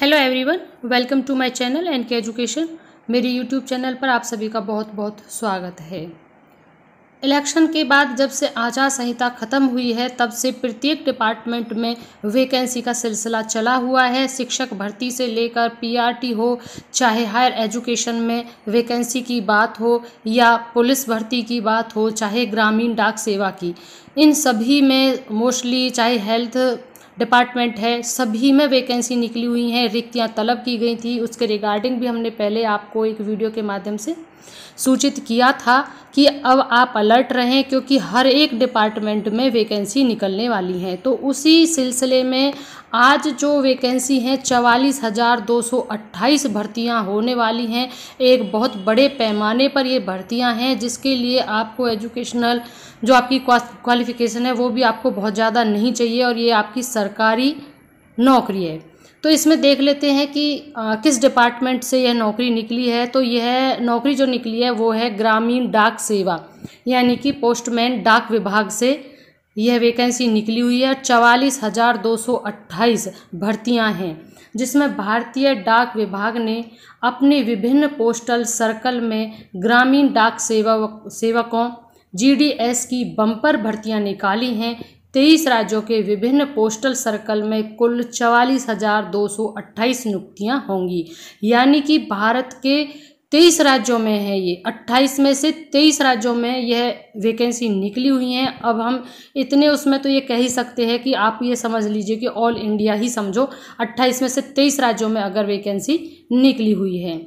hello everyone welcome to my channel and K education मेरे YouTube channel पर आप सभी का बहुत बहुत स्वागत है इलेक्शन के बाद जब से आचार संहिता खत्म हुई है तब से प्रत्येक डिपार्टमेंट में वैकेंसी का सिलसिला चला हुआ है शिक्षक भर्ती से लेकर पीआरटी हो चाहे हायर एजुकेशन में वैकेंसी की बात हो या पुलिस भर्ती की बात हो चाहे ग्रामीण डाक सेवा की इन सभी में मोस्टली चाहे हेल्थ डिपार्टमेंट है सभी में वैकेंसी निकली हुई हैं रिक्तियाँ तलब की गई थी उसके रिगार्डिंग भी हमने पहले आपको एक वीडियो के माध्यम से सूचित किया था कि अब आप अलर्ट रहें क्योंकि हर एक डिपार्टमेंट में वैकेंसी निकलने वाली हैं तो उसी सिलसिले में आज जो वैकेंसी हैं चवालीस हज़ार दो सौ अट्ठाईस भर्तियाँ होने वाली हैं एक बहुत बड़े पैमाने पर ये भर्तियाँ हैं जिसके लिए आपको एजुकेशनल जो आपकी क्वालिफ़िकेशन है वो भी आपको बहुत ज़्यादा नहीं चाहिए और ये आपकी सरकारी नौकरी है तो इसमें देख लेते हैं कि आ, किस डिपार्टमेंट से यह नौकरी निकली है तो यह नौकरी जो निकली है वो है ग्रामीण डाक सेवा यानी कि पोस्टमैन डाक विभाग से यह वैकेंसी निकली हुई है चवालीस हज़ार दो सौ अट्ठाईस भर्तियाँ हैं जिसमें भारतीय डाक विभाग ने अपने विभिन्न पोस्टल सर्कल में ग्रामीण डाक सेवा सेवकों जीडीएस की बम्पर भर्तियां निकाली हैं तेईस राज्यों के विभिन्न पोस्टल सर्कल में कुल चवालीस हज़ार दो सौ अट्ठाईस नियुक्तियाँ होंगी यानी कि भारत के तेईस राज्यों में है ये अट्ठाईस में से तेईस राज्यों में यह वैकेंसी निकली हुई हैं अब हम इतने उसमें तो ये कह ही सकते हैं कि आप ये समझ लीजिए कि ऑल इंडिया ही समझो अट्ठाईस में से तेईस राज्यों में अगर वैकेंसी निकली हुई है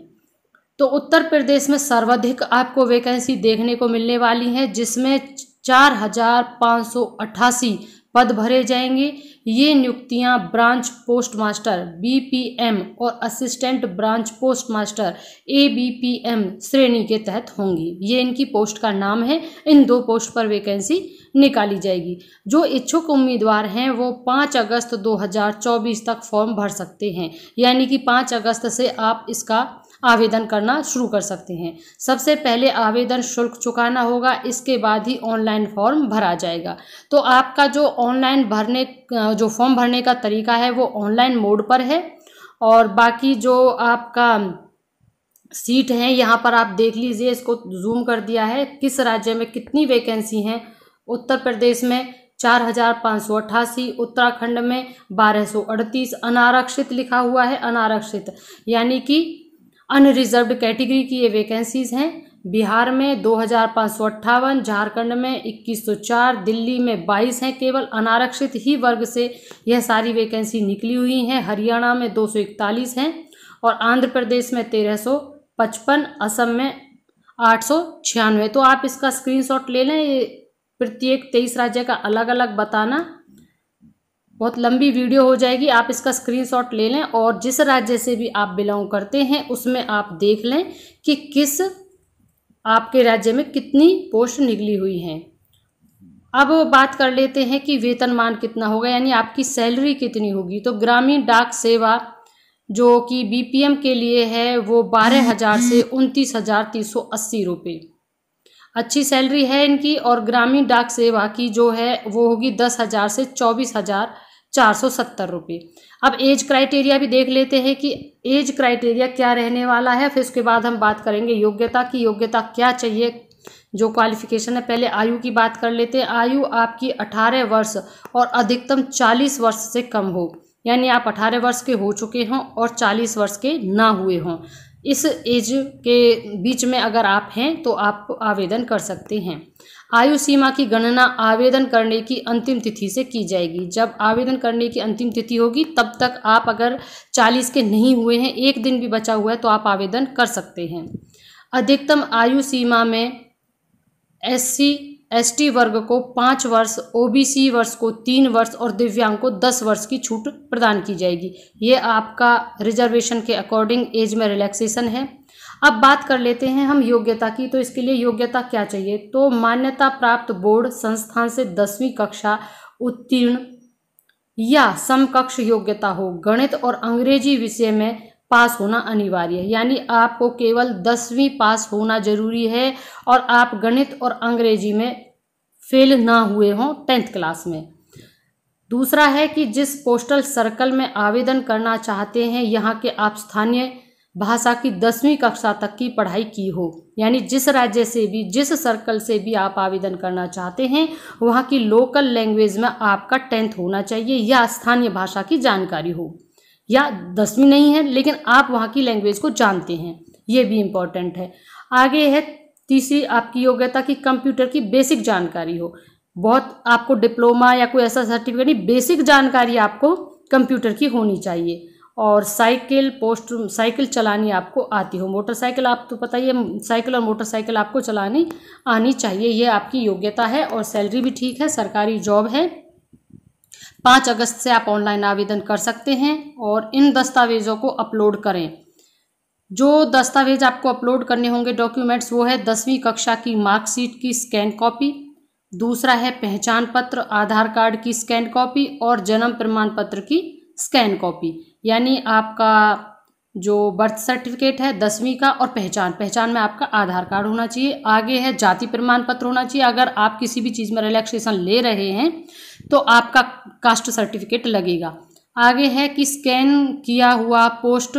तो उत्तर प्रदेश में सर्वाधिक आपको वैकेंसी देखने को मिलने वाली है जिसमें चार हजार पाँच सौ अट्ठासी पद भरे जाएंगे ये नियुक्तियां ब्रांच पोस्ट मास्टर बीपीएम और assistant branch postmaster ABPM श्रेणी के तहत होंगी ये इनकी पोस्ट का नाम है इन दो पोस्ट पर वैकेंसी निकाली जाएगी जो इच्छुक उम्मीदवार हैं वो पाँच अगस्त 2024 तक फॉर्म भर सकते हैं यानी कि पाँच अगस्त से आप इसका आवेदन करना शुरू कर सकते हैं सबसे पहले आवेदन शुल्क चुकाना होगा इसके बाद ही ऑनलाइन फॉर्म भरा जाएगा तो आपका जो ऑनलाइन भरने जो फॉर्म भरने का तरीका है वो ऑनलाइन मोड पर है और बाकी जो आपका सीट है यहाँ पर आप देख लीजिए इसको जूम कर दिया है किस राज्य में कितनी वैकेंसी हैं उत्तर प्रदेश में चार हजार पाँच सौ अट्ठासी उत्तराखंड में बारह सौ अड़तीस अनारक्षित लिखा हुआ है अनारक्षित यानी कि अनरिजर्व कैटेगरी की ये वैकेंसीज़ हैं बिहार में दो हज़ार पाँच सौ अट्ठावन झारखंड में इक्कीस सौ चार दिल्ली में बाईस हैं केवल अनारक्षित ही वर्ग से यह सारी वैकेंसी निकली हुई हैं हरियाणा में दो सौ इकतालीस हैं और आंध्र प्रदेश में तेरह सौ पचपन असम में आठ सौ छियानवे तो आप इसका स्क्रीनशॉट ले लें ये प्रत्येक तेईस राज्य का अलग अलग बताना बहुत लंबी वीडियो हो जाएगी आप इसका स्क्रीनशॉट ले लें और जिस राज्य से भी आप बिलोंग करते हैं उसमें आप देख लें कि किस आपके राज्य में कितनी पोस्ट निकली हुई हैं अब बात कर लेते हैं कि वेतनमान कितना होगा यानी आपकी सैलरी कितनी होगी तो ग्रामीण डाक सेवा जो कि बीपीएम के लिए है वो बारह हज़ार से उनतीस हज़ार तीन सौ अस्सी रुपये अच्छी सैलरी है इनकी और ग्रामीण डाक सेवा की जो है वो होगी दस हज़ार से चौबीस हज़ार चार सौ सत्तर रुपये अब एज क्राइटेरिया भी देख लेते हैं कि एज क्राइटेरिया क्या रहने वाला है फिर उसके बाद हम बात करेंगे योग्यता की योग्यता क्या चाहिए जो क्वालिफिकेशन है पहले आयु की बात कर लेते हैं आयु आपकी अठारह वर्ष और अधिकतम चालीस वर्ष से कम हो यानी आप अठारह वर्ष के हो चुके हों और चालीस वर्ष के ना हुए हों इस एज के बीच में अगर आप हैं तो आप आवेदन कर सकते हैं आयु सीमा की गणना आवेदन करने की अंतिम तिथि से की जाएगी जब आवेदन करने की अंतिम तिथि होगी तब तक आप अगर चालीस के नहीं हुए हैं एक दिन भी बचा हुआ है तो आप आवेदन कर सकते हैं अधिकतम आयु सीमा में एससी एसटी वर्ग को पाँच वर्ष ओबीसी वर्ष को तीन वर्ष और दिव्यांग को दस वर्ष की छूट प्रदान की जाएगी ये आपका रिजर्वेशन के अकॉर्डिंग एज में रिलैक्सेशन है अब बात कर लेते हैं हम योग्यता की तो इसके लिए योग्यता क्या चाहिए तो मान्यता प्राप्त बोर्ड संस्थान से दसवीं कक्षा उत्तीर्ण या समकक्ष योग्यता हो गणित और अंग्रेजी विषय में पास होना अनिवार्य है यानी आपको केवल दसवीं पास होना जरूरी है और आप गणित और अंग्रेजी में फेल ना हुए हों टेंथ क्लास में दूसरा है कि जिस पोस्टल सर्कल में आवेदन करना चाहते हैं यहाँ के आप स्थानीय भाषा की दसवीं कक्षा तक की पढ़ाई की हो यानी जिस राज्य से भी जिस सर्कल से भी आप आवेदन करना चाहते हैं वहाँ की लोकल लैंग्वेज में आपका टेंथ होना चाहिए या स्थानीय भाषा की जानकारी हो या दसवीं नहीं है लेकिन आप वहाँ की लैंग्वेज को जानते हैं ये भी इम्पोर्टेंट है आगे है तीसरी आपकी योग्यता कि कंप्यूटर की बेसिक जानकारी हो बहुत आपको डिप्लोमा या कोई ऐसा सर्टिफिकेट नहीं बेसिक जानकारी आपको कंप्यूटर की होनी चाहिए और साइकिल पोस्ट साइकिल चलानी आपको आती हो मोटरसाइकिल आप तो पता ही है साइकिल और मोटरसाइकिल आपको चलानी आनी चाहिए ये आपकी योग्यता है और सैलरी भी ठीक है सरकारी जॉब है पाँच अगस्त से आप ऑनलाइन आवेदन कर सकते हैं और इन दस्तावेज़ों को अपलोड करें जो दस्तावेज आपको अपलोड करने होंगे डॉक्यूमेंट्स वो है दसवीं कक्षा की मार्कशीट की स्कैन कॉपी दूसरा है पहचान पत्र आधार कार्ड की स्कैन कॉपी और जन्म प्रमाण पत्र की स्कैन कॉपी यानी आपका जो बर्थ सर्टिफिकेट है दसवीं का और पहचान पहचान में आपका आधार कार्ड होना चाहिए आगे है जाति प्रमाण पत्र होना चाहिए अगर आप किसी भी चीज़ में रिलैक्सेशन ले रहे हैं तो आपका कास्ट सर्टिफिकेट लगेगा आगे है कि स्कैन किया हुआ पोस्ट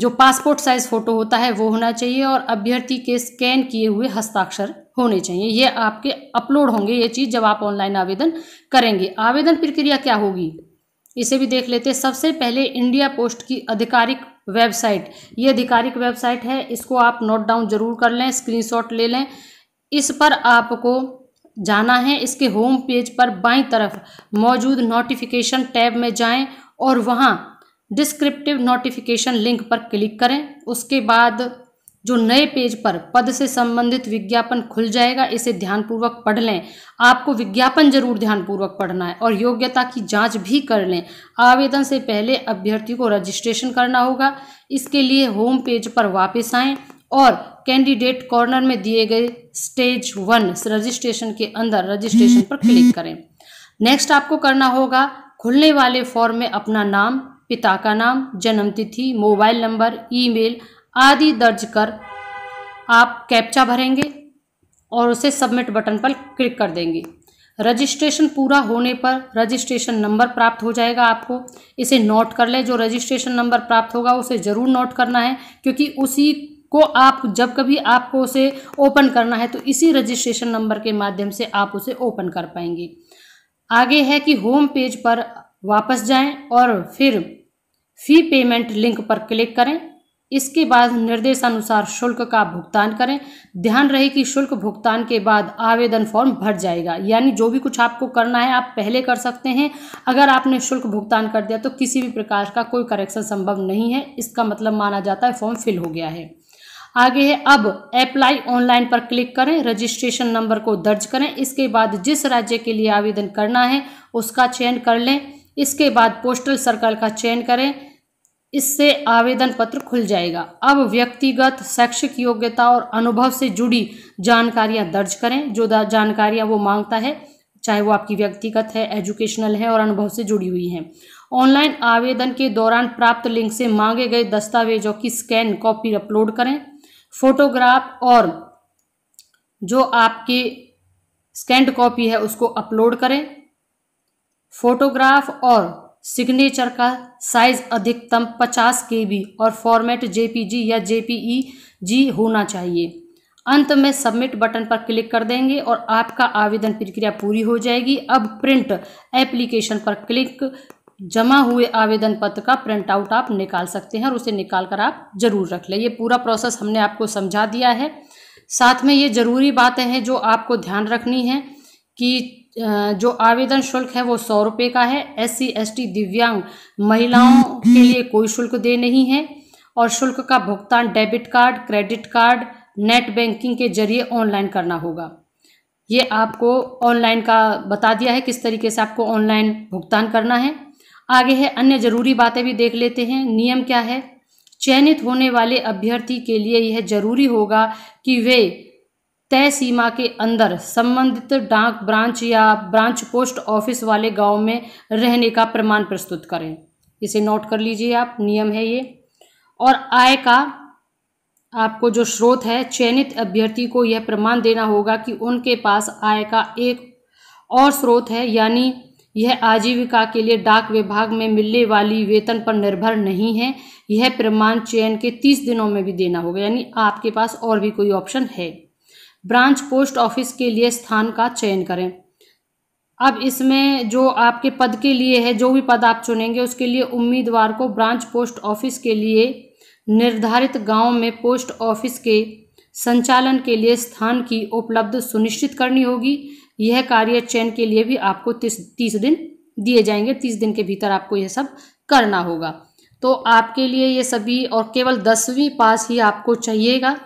जो पासपोर्ट साइज फ़ोटो होता है वो होना चाहिए और अभ्यर्थी के स्कैन किए हुए हस्ताक्षर होने चाहिए ये आपके अपलोड होंगे ये चीज़ जब आप ऑनलाइन आवेदन करेंगे आवेदन प्रक्रिया क्या होगी इसे भी देख लेते हैं सबसे पहले इंडिया पोस्ट की आधिकारिक वेबसाइट ये आधिकारिक वेबसाइट है इसको आप नोट डाउन जरूर कर लें स्क्रीनशॉट ले लें इस पर आपको जाना है इसके होम पेज पर बाई तरफ मौजूद नोटिफिकेशन टैब में जाएं और वहाँ डिस्क्रिप्टिव नोटिफिकेशन लिंक पर क्लिक करें उसके बाद जो नए पेज पर पद से संबंधित विज्ञापन खुल जाएगा इसे ध्यानपूर्वक पढ़ लें आपको विज्ञापन जरूर ध्यानपूर्वक पढ़ना है और योग्यता की जांच भी कर लें आवेदन से पहले अभ्यर्थी को रजिस्ट्रेशन करना होगा इसके लिए होम पेज पर वापस आएं और कैंडिडेट कॉर्नर में दिए गए स्टेज वन रजिस्ट्रेशन के अंदर रजिस्ट्रेशन पर क्लिक करें नेक्स्ट आपको करना होगा खुलने वाले फॉर्म में अपना नाम पिता का नाम जन्मतिथि मोबाइल नंबर ईमेल आदि दर्ज कर आप कैप्चा भरेंगे और उसे सबमिट बटन पर क्लिक कर देंगे रजिस्ट्रेशन पूरा होने पर रजिस्ट्रेशन नंबर प्राप्त हो जाएगा आपको इसे नोट कर लें जो रजिस्ट्रेशन नंबर प्राप्त होगा उसे ज़रूर नोट करना है क्योंकि उसी को आप जब कभी आपको उसे ओपन करना है तो इसी रजिस्ट्रेशन नंबर के माध्यम से आप उसे ओपन कर पाएंगे आगे है कि होम पेज पर वापस जाएं और फिर फ़ी पेमेंट लिंक पर क्लिक करें इसके बाद निर्देशानुसार शुल्क का भुगतान करें ध्यान रहे कि शुल्क भुगतान के बाद आवेदन फॉर्म भर जाएगा यानी जो भी कुछ आपको करना है आप पहले कर सकते हैं अगर आपने शुल्क भुगतान कर दिया तो किसी भी प्रकार का कोई करेक्शन संभव नहीं है इसका मतलब माना जाता है फॉर्म फिल हो गया है आगे है अब अप्लाई ऑनलाइन पर क्लिक करें रजिस्ट्रेशन नंबर को दर्ज करें इसके बाद जिस राज्य के लिए आवेदन करना है उसका चयन कर लें इसके बाद पोस्टल सर्कल का चयन करें इससे आवेदन पत्र खुल जाएगा अब व्यक्तिगत शैक्षिक योग्यता और अनुभव से जुड़ी जानकारियां दर्ज करें जो जानकारियां वो मांगता है चाहे वो आपकी व्यक्तिगत है एजुकेशनल है और अनुभव से जुड़ी हुई है ऑनलाइन आवेदन के दौरान प्राप्त लिंक से मांगे गए दस्तावेजों की स्कैन कॉपी अपलोड करें फोटोग्राफ और जो आपके स्कैंड कॉपी है उसको अपलोड करें फोटोग्राफ और सिग्नेचर का साइज अधिकतम 50 के और फॉर्मेट जी या ई जी होना चाहिए अंत में सबमिट बटन पर क्लिक कर देंगे और आपका आवेदन प्रक्रिया पूरी हो जाएगी अब प्रिंट एप्लीकेशन पर क्लिक जमा हुए आवेदन पत्र का प्रिंट आउट आप निकाल सकते हैं और उसे निकाल कर आप जरूर रख लें ये पूरा प्रोसेस हमने आपको समझा दिया है साथ में ये ज़रूरी बातें हैं जो आपको ध्यान रखनी है कि जो आवेदन शुल्क है वो सौ रुपये का है एस सी एस टी दिव्यांग महिलाओं के लिए कोई शुल्क दे नहीं है और शुल्क का भुगतान debit card credit card net banking के जरिए ऑनलाइन करना होगा ये आपको ऑनलाइन का बता दिया है किस तरीके से आपको ऑनलाइन भुगतान करना है आगे है अन्य जरूरी बातें भी देख लेते हैं नियम क्या है चयनित होने वाले अभ्यर्थी के लिए यह जरूरी होगा कि वे तय सीमा के अंदर संबंधित डाक ब्रांच या ब्रांच पोस्ट ऑफिस वाले गांव में रहने का प्रमाण प्रस्तुत करें इसे नोट कर लीजिए आप नियम है ये और आय का आपको जो स्रोत है चयनित अभ्यर्थी को यह प्रमाण देना होगा कि उनके पास आय का एक और स्रोत है यानी यह आजीविका के लिए डाक विभाग में मिलने वाली वेतन पर निर्भर नहीं है यह प्रमाण चयन के तीस दिनों में भी देना होगा यानी आपके पास और भी कोई ऑप्शन है ब्रांच पोस्ट ऑफिस के लिए स्थान का चयन करें अब इसमें जो आपके पद के लिए है जो भी पद आप चुनेंगे उसके लिए उम्मीदवार को ब्रांच पोस्ट ऑफिस के लिए निर्धारित गांव में पोस्ट ऑफिस के संचालन के लिए स्थान की उपलब्ध सुनिश्चित करनी होगी यह कार्य चयन के लिए भी आपको तीस तीस दिन दिए जाएंगे तीस दिन के भीतर आपको यह सब करना होगा तो आपके लिए ये सभी और केवल दसवीं पास ही आपको चाहिएगा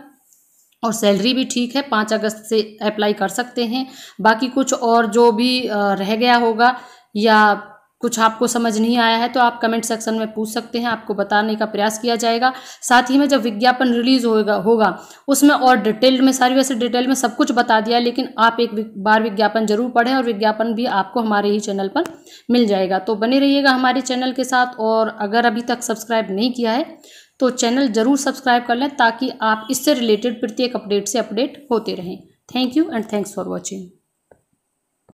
और सैलरी भी ठीक है पाँच अगस्त से अप्लाई कर सकते हैं बाकी कुछ और जो भी रह गया होगा या कुछ आपको समझ नहीं आया है तो आप कमेंट सेक्शन में पूछ सकते हैं आपको बताने का प्रयास किया जाएगा साथ ही में जब विज्ञापन रिलीज होगा होगा उसमें और डिटेल में सारी वैसे डिटेल में सब कुछ बता दिया लेकिन आप एक बार विज्ञापन जरूर पढ़ें और विज्ञापन भी आपको हमारे ही चैनल पर मिल जाएगा तो बने रहिएगा हमारे चैनल के साथ और अगर अभी तक सब्सक्राइब नहीं किया है तो चैनल ज़रूर सब्सक्राइब कर लें ताकि आप इससे रिलेटेड प्रत्येक अपडेट से अपडेट होते रहें thank you and thanks for watching